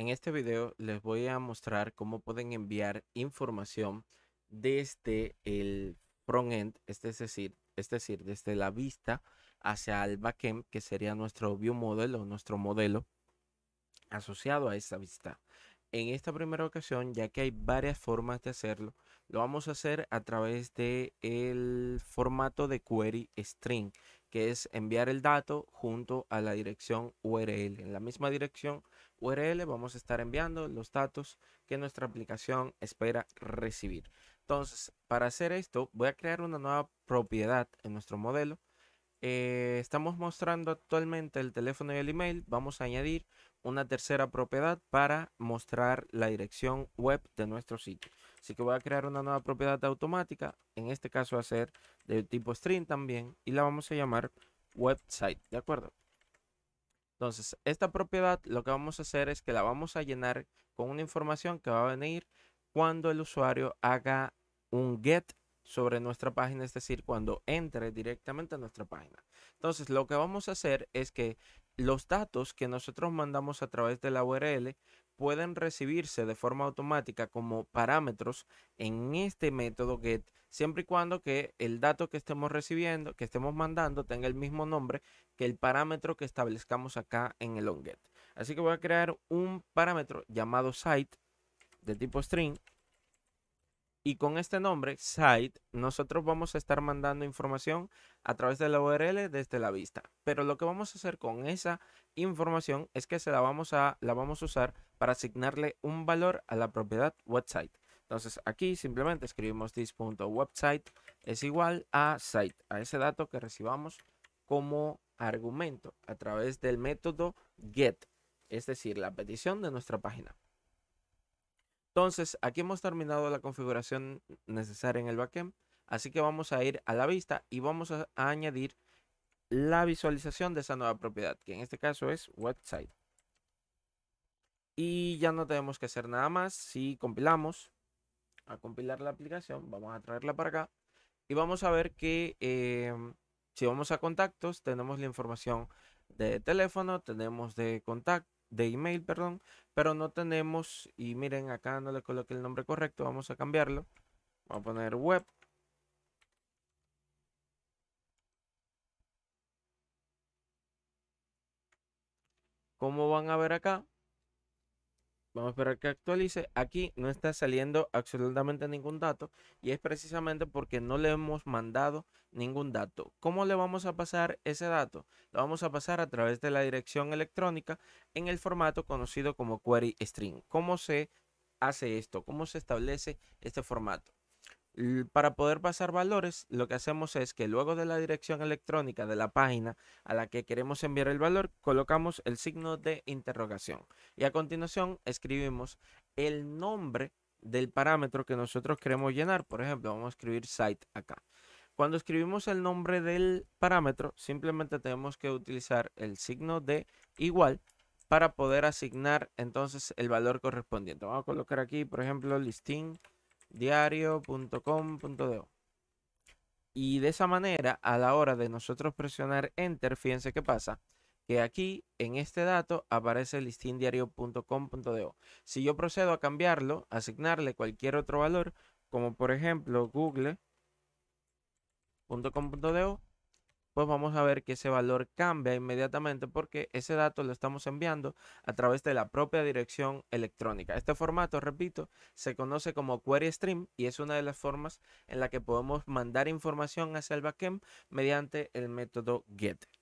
En este video les voy a mostrar cómo pueden enviar información desde el frontend, es decir, es decir, desde la vista hacia el backend, que sería nuestro view model o nuestro modelo asociado a esa vista. En esta primera ocasión, ya que hay varias formas de hacerlo, lo vamos a hacer a través de formato de query string, que es enviar el dato junto a la dirección URL. En la misma dirección URL vamos a estar enviando los datos que nuestra aplicación espera recibir. Entonces, para hacer esto, voy a crear una nueva propiedad en nuestro modelo. Eh, estamos mostrando actualmente el teléfono y el email. Vamos a añadir una tercera propiedad para mostrar la dirección web de nuestro sitio. Así que voy a crear una nueva propiedad automática. En este caso va a ser del tipo string también. Y la vamos a llamar website. ¿De acuerdo? Entonces, esta propiedad lo que vamos a hacer es que la vamos a llenar con una información que va a venir cuando el usuario haga un get sobre nuestra página, es decir, cuando entre directamente a nuestra página. Entonces, lo que vamos a hacer es que los datos que nosotros mandamos a través de la URL pueden recibirse de forma automática como parámetros en este método get siempre y cuando que el dato que estemos recibiendo, que estemos mandando, tenga el mismo nombre que el parámetro que establezcamos acá en el onget. Así que voy a crear un parámetro llamado site de tipo string y con este nombre, site, nosotros vamos a estar mandando información a través de la URL desde la vista. Pero lo que vamos a hacer con esa información es que se la vamos a, la vamos a usar para asignarle un valor a la propiedad website. Entonces aquí simplemente escribimos this.website es igual a site, a ese dato que recibamos como argumento a través del método get, es decir, la petición de nuestra página. Entonces aquí hemos terminado la configuración necesaria en el backend, así que vamos a ir a la vista y vamos a, añadir la visualización de esa nueva propiedad, que en este caso es website. Y ya no tenemos que hacer nada más. Si compilamos, a compilar la aplicación, vamos a traerla para acá. Y vamos a ver que em, si vamos a contactos, tenemos la información de teléfono, tenemos de contacto, de email, perdón, pero no tenemos, y miren, acá no le coloqué el nombre correcto, vamos a cambiarlo. Vamos a poner web. Como van a ver acá, Vamos a esperar que actualice. Aquí no está saliendo absolutamente ningún dato y es precisamente porque no le hemos mandado ningún dato. ¿Cómo le vamos a pasar ese dato? Lo vamos a pasar a través de la dirección electrónica en el formato conocido como query string. ¿Cómo se hace esto? ¿Cómo se establece este formato? Para poder pasar valores, lo que hacemos es que luego de la dirección electrónica de la página a la que queremos enviar el valor, colocamos el signo de interrogación y a continuación escribimos el nombre del parámetro que nosotros queremos llenar. Por ejemplo, vamos a escribir site acá. Cuando escribimos el nombre del parámetro, simplemente tenemos que utilizar el signo de igual para poder asignar entonces el valor correspondiente. Vamos a colocar aquí, por ejemplo, listing diario.com.do. Y de esa manera, a la hora de nosotros presionar Enter, fíjense qué pasa. Que aquí, en este dato, aparece listindiario.com.de. Si yo procedo a cambiarlo, asignarle cualquier otro valor, como por ejemplo google.com.do, pues vamos a ver que ese valor cambia inmediatamente porque ese dato lo estamos enviando a través de la propia dirección electrónica. Este formato, repito, se conoce como query stream y es una de las formas en la que podemos mandar información hacia el backend mediante el método get.